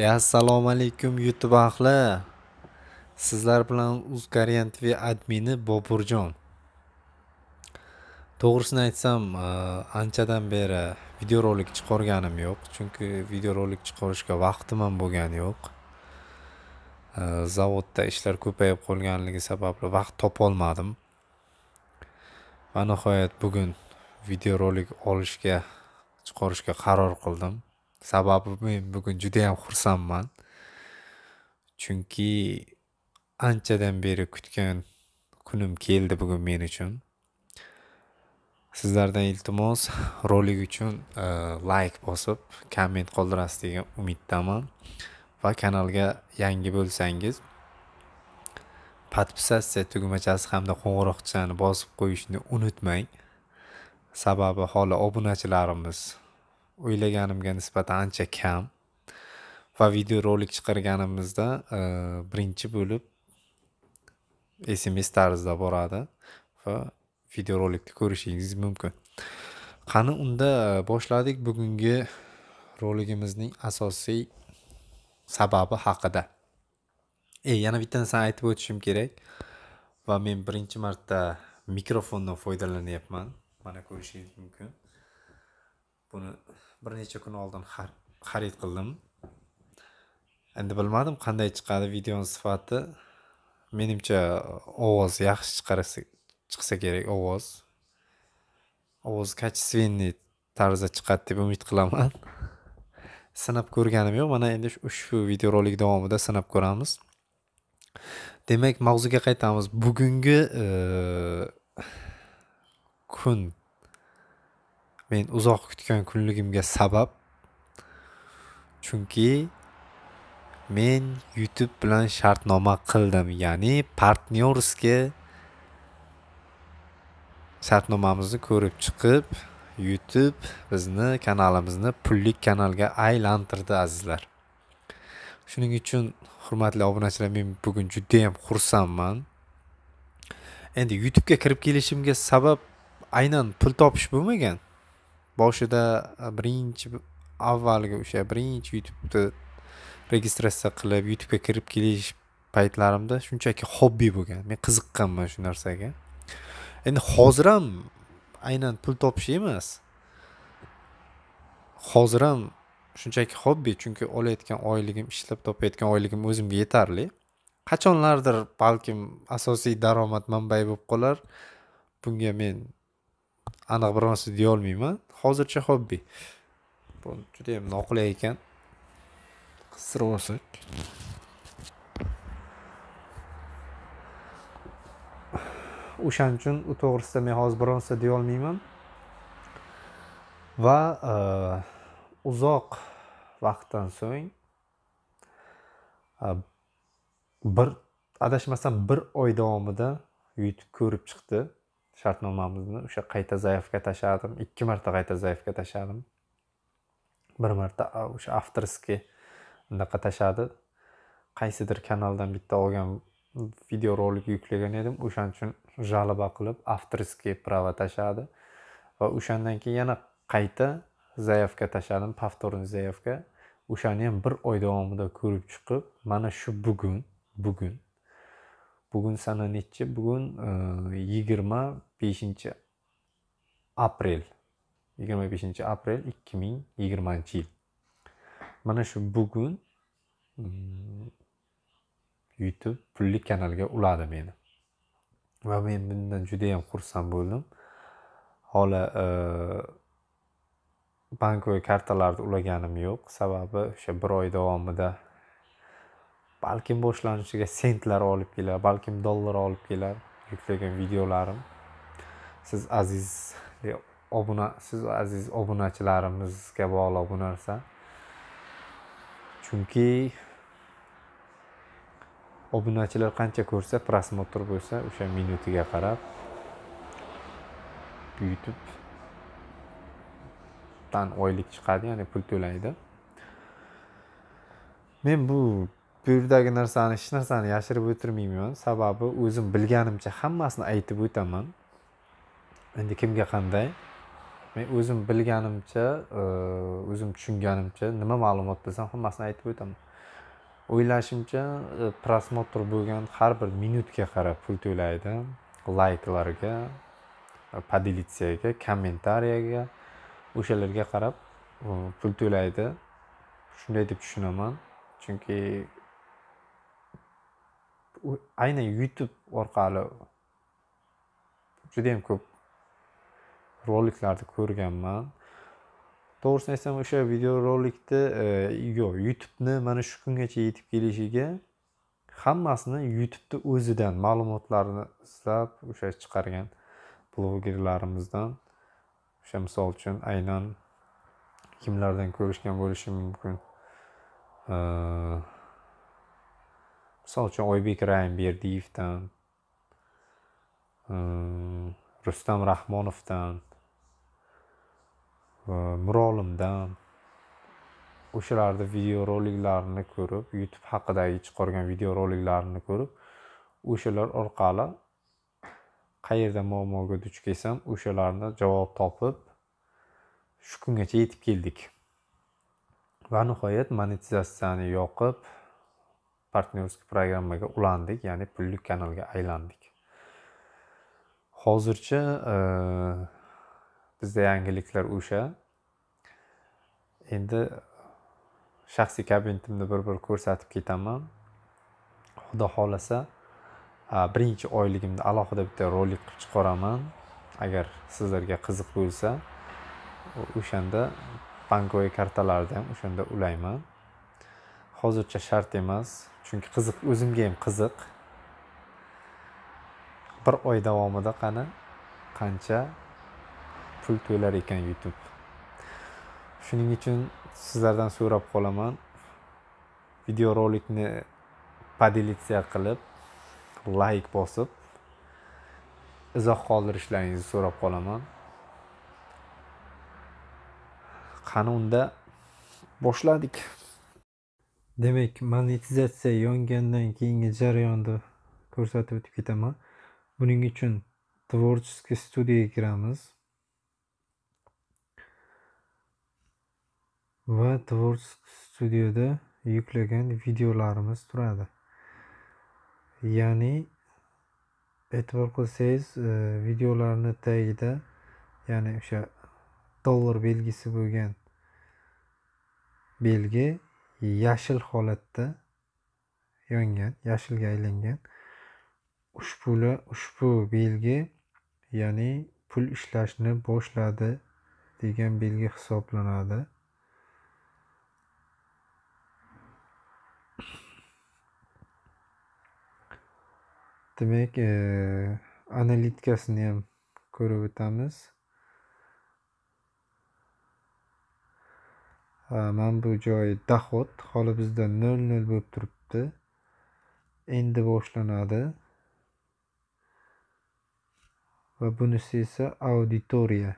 assalomu alaykum youtube ahli sizlar bilan uzkorean tv admini boburjon to'g'risini aytsam e, anchadan beri videorolik chiqarganim yo'q chunki videorolik chiqarishga vaqtim ham bo'lgani yo'q e, zavodda ishlar ko'payib qolganligi sababli vaqt topolmadim va nihoyat bugun videorolik olishga chiqarishga qaror qildim sababi men bugun yam xursandman chunki anchadan beri kutgan kunim keldi bugun men uchun sizlardan iltimos rolik uchun e, layk bosib komment qoldirasiz degan umiddaman va kanalga yangi bo'lsangiz подписаться tugmachasi hamda qo'ng'iroqchani bosib qo'yishni unutmang sababi hali obunachilarimiz o'ylaganimga nisbatan ancha kam va videorolik chiqarganimizda e, birinchi bo'lib sms tarzida boradi va videorolikni ko'rishingiz mumkin qani unda boshladik bugungi roligimizning asosiy sababi haqida e yana bitta narsani aytib o'tishim kerak va men birinchi marta mikrofondan foydalanyapman mana ko'rishingiz mumkin buni bir necha kun oldin xarid qildim endi bilmadim qanday chiqadi videoni sifati menimcha ovoz yaxshi chiqarsa chiqsa kerak ovoz ovoz качественный tarzda chiqadi deb umid qilaman sinab ko'rganim yo'q mana endi ushbu videorolik davomida sinab ko'ramiz demak mavzuga qaytamiz bugungi kun men uzoq kutgan kunligimga sabab chunki men youtube bilan shartnoma qildim ya'ni partnyorskiy shartnomamizni ko'rib chiqib youtube bizni kanalimizni pullik kanalga aylantirdi azizlar shuning uchun hurmatli obunachilar men bugun judayam xursandman endi youtubega kirib kelishimga sabab aynan pul topish bo'lmagan boshida e, birinchi avvalgi o'sha birinchi youtubeni registratsiya qilib youtubega kirib kelish paytlarimda shunchaki hobbi bo'lgan men qiziqqanman shu narsaga endi hozir ham aynan pul topish emas hozir ham shunchaki hobbi chunki olayotgan oyligim ishlab topayotgan oyligim o'zimga yetarli qachonlardir balkim asosiy daromad manbai bo'lib qolar bunga men aniq bir narsa deyolmayman hozircha hobbi bu judayam noqulay ekan qistirib olsak o'shaning uchun u to'g'risida men hozir biror narsa deyolmayman va e, uzoq vaqtdan so'ng e, bir adashmasam bir oy davomida youtube ko'rib chiqdi shartnomamizni o'sha qayta zaявka tashladim ikki marta qayta zaявka tashladim bir marta o'sha авторский unaqa tashladi qaysidir kanaldan bitta olgan videorolik yuklagan edim o'shaning uchun жалоба qilib авторский права tashladi va o'shandan keyin yana qayta заявка tashladim повторный заявка o'shani ham bir oy davomida ko'rib chiqib mana shu bugun bugun bugun sana nechi bugun e, yigirma beshinchi aprel yigirma beshinchi aprel ikki ming yigirmanchi yil mana shu bugun mm, youtube pulli kanalga uladi meni va men bundan judayam xursand bo'ldim hali e, bankoviy kartalarni ulaganim yo'q sababi o'sha bir oy davomida balkim boshlanishiga sentlar olib kelar balkim dollar olib kelar yuklagan videolarim siz aziz e, obuna siz aziz obunachilarimizga bog'liq bu narsa chunki obunachilar qancha ko'rsa prosmotr bo'lsa o'sha minutiga qarab buyutib oylik chiqadi ya'ni pul to'laydi men bu bu yerdagi narsani hech narsani yashirib o'tirmayman sababi o'zim bilganimcha hammasini aytib o'taman endi kimga qanday men o'zim bilganimcha e, o'zim tushunganimcha nima ma'lumot bilsam hammasini aytib o'taman o'ylashimcha e, prosmotr bo'lgan har bir minutga qarab pul to'laydi layklarga e, podelitsiyaga kommentariyaga o'shalarga qarab pul to'laydi shunday deb tushunaman chunki aynan youtube orqali judayam ko'p roliklarda ko'rganman to'g'risini aytsam o'sha video videorolikni e, yo'q youtubeni mana shu kungacha yetib kelishiga hammasini youtubeni o'zidan ma'lumotlarni izlab o'sha chiqargan blogerlarimizdan o'sha misol uchun aynan kimlardan ko'rishgan bo'lishi mumkin e, misol uchun oybek raymberdiyevdan e, rustam rahmonovdan mirolimdan o'shalarni videoroliklarni ko'rib youtube haqidagi chiqargan videoroliklarini ko'rib o'shalar orqali qayerda muammoga duch kelsam o'shalarni javob topib shu kungacha yetib keldik va nihoyat monetizatsiyani yoqib partnerskiy programmaga ulandik ya'ni pullik kanalga aylandik hozircha bizda yangiliklar o'sha endi shaxsiy kabinetimni bir bir ko'rsatib ketaman xudo xohlasa birinchi oyligimda alohida bitta rolik qilib chiqaraman agar sizlarga qiziq bo'lsa o'shanda bankoviy kartalarni ham o'shanda ulayman hozircha shart emas chunki qiziq o'zimga ham qiziq bir oy davomida qani qancha pul to'lar ekan youtube shuning uchun sizlardan so'rab qolaman videorolikni podelitsiya qilib layk bosib izoh qoldirishlaringizni so'rab qolaman qani unda boshladik demak monetizatsiya yongandan keyingi jarayonni ko'rsatib o'tib ketaman buning uchun творческий studiyaga kiramiz va Tvorsk Studio'da yuklagan videolarimiz turadi. Ya'ni e'tibor qilsangiz, e, videolarni tagida ya'ni o'sha dollar belgisi bo'lgan belgi yashil holatda yongan, yashilga aylangan. Ushbu ushbu belgi ya'ni pul ishlashni boshladi degan belgi hisoblanadi demak e, analitikasini ham ko'rib o'tamiz mana bu joyi dohod hali bizda nol nol bo'lib turibdi endi boshlanadi va bunisi esa auditoriya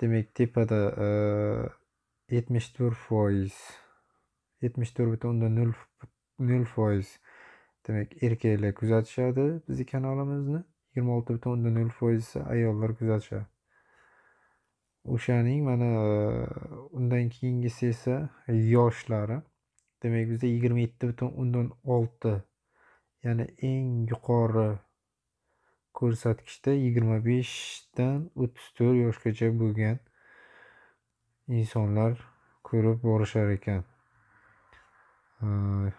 demak tepada e, yetmish to'rt foiz yetmish to'rt butun o'ndan nol nol foiz demak erkaklar kuzatishadi bizni kanalimizni yigirma olti butun o'ndan nol foiz ayollar kuzatishadi o'shaning mana undan keyingisi esa yoshlari demak bizda yigirma yetti butun o'ndan olti ya'ni eng yuqori ko'rsatkichda yigirma beshdan o'ttiz to'rt yoshgacha bo'lgan insonlar ko'rib borishar ekan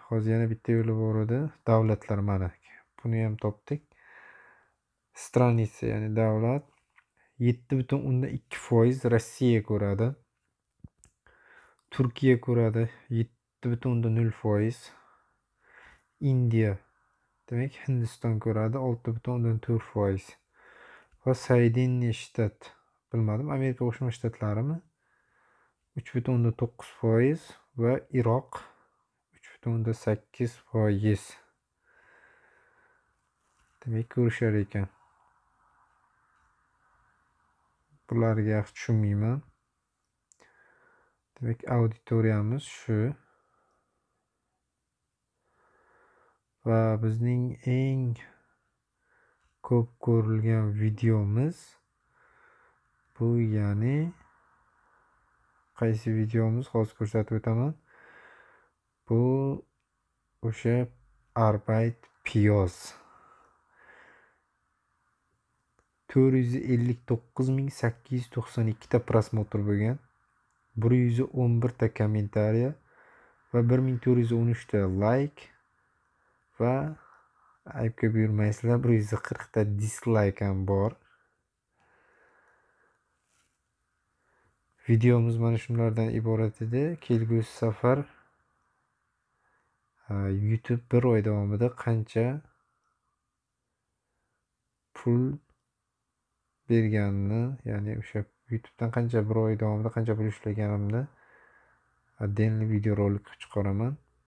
hozir yana bitta yo'li bor edi davlatlar mana buni ham topdik stranitsa ya'ni davlat yetti butun o'ndan ikki foiz rossiya ko'radi turkiya ko'radi yetti butun o'ndan nol foiz indiya demak hindiston ko'radi olti butun o'ndan to'rt foiz va saydinniy shtat bilmadim amerika qo'shma shtatlarimi uch butun o'ndan to'qqiz foiz va iroq butun 8 foiz demak ko'rishar ekan bularga yaxshi tushunmayman demak auditoriyamiz shu va bizning eng ko'p ko'rilgan videomiz bu ya'ni qaysi videomuz hozir ko'rsatib o'taman bu o'sha arbayt piyoz to'rt yuz ellik to'qqiz ming sakkiz yuz to'qson ikkita prosmotr bo'lgan bir yuz o'n birta kommentariya va bir ming to'rt yuz o'n uchta layk va aybga buyurmaysizlar bir yuz qirqta dislayk ham bor videomiz mana shulardan iborat edi kelgusi safar youtube bir oy davomida qancha pul berganini ya'ni o'sha youtubedan qancha bir oy davomida qancha pul ishlaganimni atdenli videorolik chiqaraman